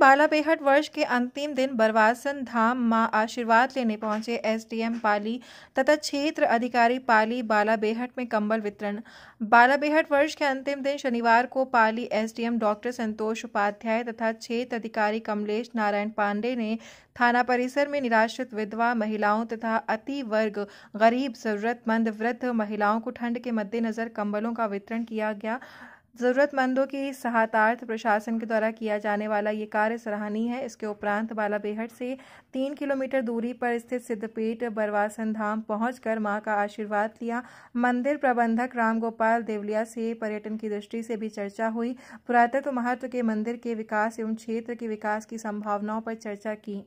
बाला बेहट वर्ष के अंतिम दिन बरवासन धाम मां आशीर्वाद लेने पहुंचे एसडीएम पाली तथा क्षेत्र अधिकारी पाली बाला बेहट में कंबल वितरण बाला बेहट वर्ष के अंतिम दिन शनिवार को पाली एसडीएम डॉक्टर संतोष उपाध्याय तथा क्षेत्र अधिकारी कमलेश नारायण पांडे ने थाना परिसर में निराश्रित विधवा महिलाओं तथा अति वर्ग गरीब जरूरतमंद वृद्ध महिलाओं को ठंड के मद्देनजर कंबलों का वितरण किया गया ज़रूरतमंदों की सहातार्थ प्रशासन के द्वारा किया जाने वाला ये कार्य सराहनीय है इसके उपरांत बालाबेहट से तीन किलोमीटर दूरी पर स्थित सिद्धपीठ बरवासन धाम पहुँच मां का आशीर्वाद लिया मंदिर प्रबंधक रामगोपाल देवलिया से पर्यटन की दृष्टि से भी चर्चा हुई पुरातत्व महत्व के मंदिर के विकास एवं क्षेत्र के विकास की संभावनाओं पर चर्चा की